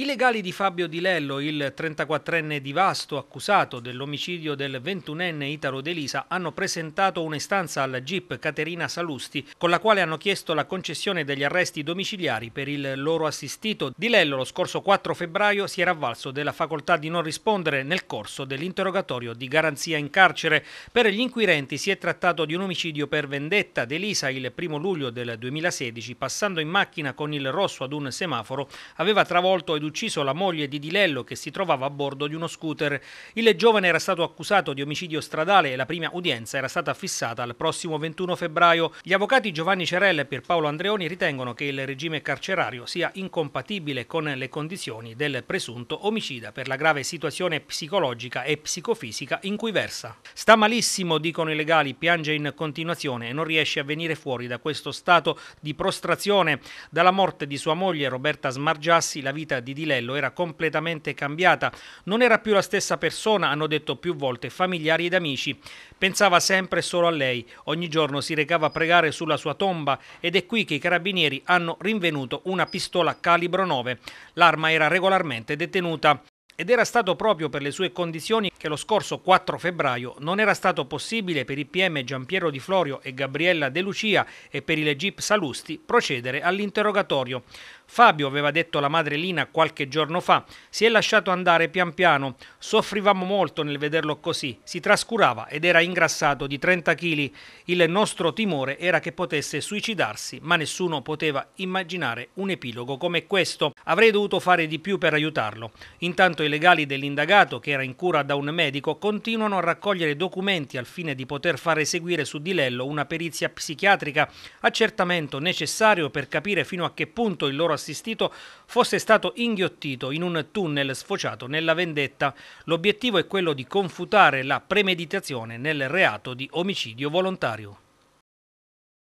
I legali di Fabio Di Lello, il 34enne di Vasto accusato dell'omicidio del 21enne Italo Delisa, hanno presentato un'istanza alla GIP Caterina Salusti con la quale hanno chiesto la concessione degli arresti domiciliari per il loro assistito. Di Lello lo scorso 4 febbraio si era avvalso della facoltà di non rispondere nel corso dell'interrogatorio di garanzia in carcere. Per gli inquirenti si è trattato di un omicidio per vendetta. Delisa il 1 luglio del 2016, passando in macchina con il rosso ad un semaforo, aveva travolto ed ucciso la moglie di Dilello che si trovava a bordo di uno scooter. Il giovane era stato accusato di omicidio stradale e la prima udienza era stata fissata al prossimo 21 febbraio. Gli avvocati Giovanni Cerella e Pierpaolo Andreoni ritengono che il regime carcerario sia incompatibile con le condizioni del presunto omicida per la grave situazione psicologica e psicofisica in cui versa. Sta malissimo, dicono i legali, piange in continuazione e non riesce a venire fuori da questo stato di prostrazione. Dalla morte di sua moglie Roberta Smargiassi la vita di di Di Lello era completamente cambiata, non era più la stessa persona, hanno detto più volte familiari ed amici. Pensava sempre solo a lei, ogni giorno si recava a pregare sulla sua tomba ed è qui che i carabinieri hanno rinvenuto una pistola calibro 9. L'arma era regolarmente detenuta ed era stato proprio per le sue condizioni che lo scorso 4 febbraio non era stato possibile per i PM Giampiero Di Florio e Gabriella De Lucia e per il GIP Salusti procedere all'interrogatorio. Fabio, aveva detto la madre Lina qualche giorno fa, si è lasciato andare pian piano, soffrivamo molto nel vederlo così, si trascurava ed era ingrassato di 30 kg, il nostro timore era che potesse suicidarsi, ma nessuno poteva immaginare un epilogo come questo. Avrei dovuto fare di più per aiutarlo. Intanto i legali dell'indagato, che era in cura da un medico, continuano a raccogliere documenti al fine di poter far eseguire su di Lello una perizia psichiatrica, accertamento necessario per capire fino a che punto il loro assistito fosse stato inghiottito in un tunnel sfociato nella vendetta. L'obiettivo è quello di confutare la premeditazione nel reato di omicidio volontario.